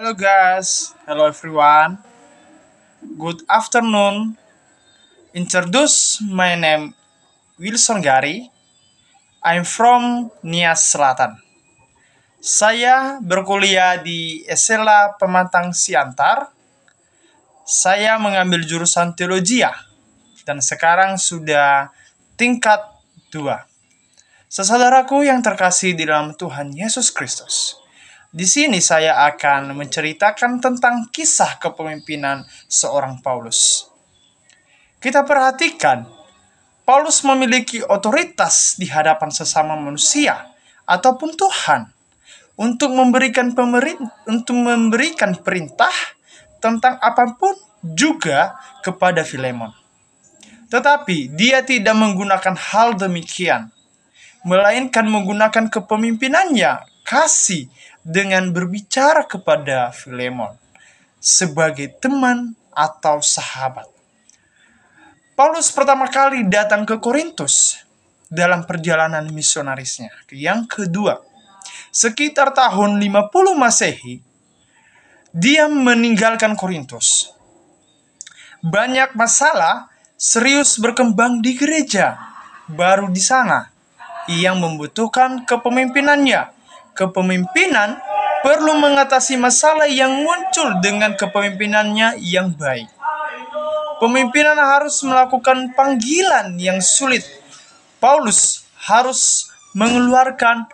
Hello guys, hello everyone. Good afternoon. Introduce my name Wilson Gary. I'm from Nias Selatan. Saya berkuliah di Esela Pematang Siantar. Saya mengambil jurusan teologi ya. dan sekarang sudah tingkat 2. Sesaudaraku yang terkasih di dalam Tuhan Yesus Kristus di sini saya akan menceritakan tentang kisah kepemimpinan seorang Paulus. Kita perhatikan, Paulus memiliki otoritas di hadapan sesama manusia ataupun Tuhan untuk memberikan pemerintah untuk memberikan perintah tentang apapun juga kepada Filemon. Tetapi dia tidak menggunakan hal demikian, melainkan menggunakan kepemimpinannya kasih dengan berbicara kepada Filemon sebagai teman atau sahabat. Paulus pertama kali datang ke Korintus dalam perjalanan misionarisnya. Yang kedua, sekitar tahun 50 Masehi, dia meninggalkan Korintus. Banyak masalah serius berkembang di gereja baru di sana yang membutuhkan kepemimpinannya kepemimpinan perlu mengatasi masalah yang muncul dengan kepemimpinannya yang baik. Pemimpinan harus melakukan panggilan yang sulit. Paulus harus mengeluarkan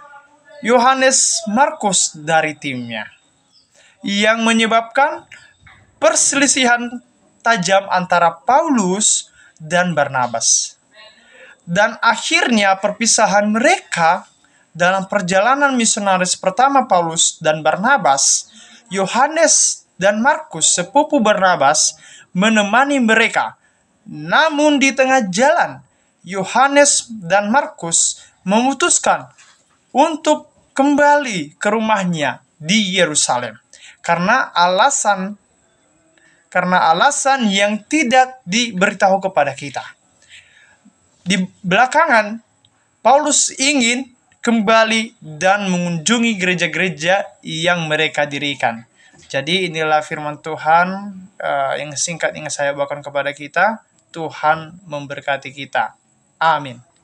Yohanes Markus dari timnya yang menyebabkan perselisihan tajam antara Paulus dan Barnabas. Dan akhirnya perpisahan mereka dalam perjalanan misionaris pertama Paulus dan Barnabas, Yohanes dan Markus, sepupu Barnabas, menemani mereka. Namun di tengah jalan, Yohanes dan Markus memutuskan untuk kembali ke rumahnya di Yerusalem karena alasan karena alasan yang tidak diberitahu kepada kita. Di belakangan Paulus ingin kembali dan mengunjungi gereja-gereja yang mereka dirikan. Jadi inilah firman Tuhan uh, yang singkat yang saya bawakan kepada kita. Tuhan memberkati kita. Amin.